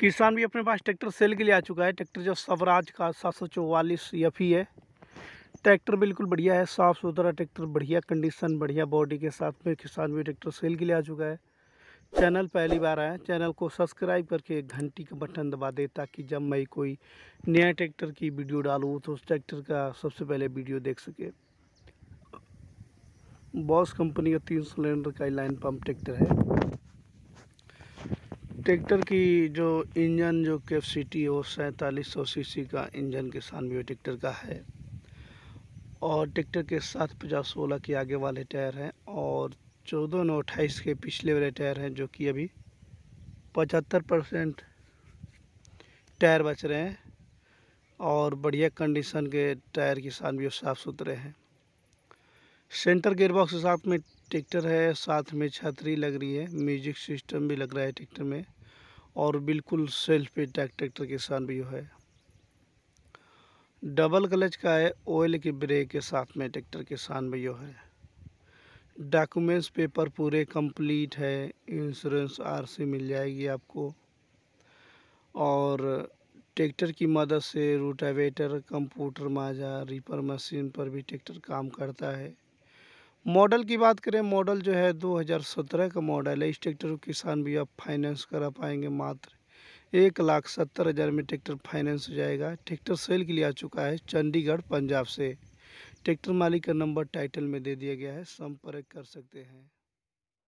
किसान भी अपने पास ट्रैक्टर सेल के लिए आ चुका है ट्रैक्टर जो स्वराज का सात सौ चौवालीस एफ e है ट्रैक्टर बिल्कुल बढ़िया है साफ़ सुथरा ट्रैक्टर बढ़िया कंडीशन बढ़िया बॉडी के साथ में किसान भी ट्रैक्टर सेल के लिए आ चुका है चैनल पहली बार आया चैनल को सब्सक्राइब करके घंटी का बटन दबा दे ताकि जब मैं कोई नया ट्रैक्टर की वीडियो डालूँ तो उस ट्रैक्टर का सबसे पहले वीडियो देख सके बॉस कंपनी का तीन सिलेंडर का लाइन पम्प ट्रैक्टर है ट्रैक्टर की जो इंजन जो कैपेसिटी है वो सैंतालीस सौ सी का इंजन किसान व्यू ट्रैक्टर का है और ट्रैक्टर के साथ पचास सोलह के आगे वाले टायर हैं और चौदह नौ अट्ठाईस के पिछले वाले टायर हैं जो कि अभी पचहत्तर परसेंट टायर बच रहे हैं और बढ़िया कंडीशन के टायर किसान भी साफ़ सुथरे हैं सेंटर गेयरबॉक्स के साथ में ट्रैक्टर है साथ में छतरी लग रही है म्यूजिक सिस्टम भी लग रहा है ट्रैक्टर में और बिल्कुल सेल्फ पे टैक ट्रैक्टर किसान भी है डबल क्लच का है ऑयल के ब्रेक के साथ में ट्रैक्टर किसान भी है डॉक्यूमेंट्स पेपर पूरे कंप्लीट है इंश्योरेंस आरसी मिल जाएगी आपको और ट्रैक्टर की मदद से रोटावेटर कंप्यूटर माजा रिपर मशीन पर भी ट्रैक्टर काम करता है मॉडल की बात करें मॉडल जो है 2017 का मॉडल है इस ट्रैक्टर को किसान भी आप फाइनेंस करा पाएंगे मात्र एक लाख सत्तर हज़ार में ट्रैक्टर फाइनेंस हो जाएगा ट्रैक्टर सेल के लिए आ चुका है चंडीगढ़ पंजाब से ट्रैक्टर मालिक का नंबर टाइटल में दे दिया गया है संपर्क कर सकते हैं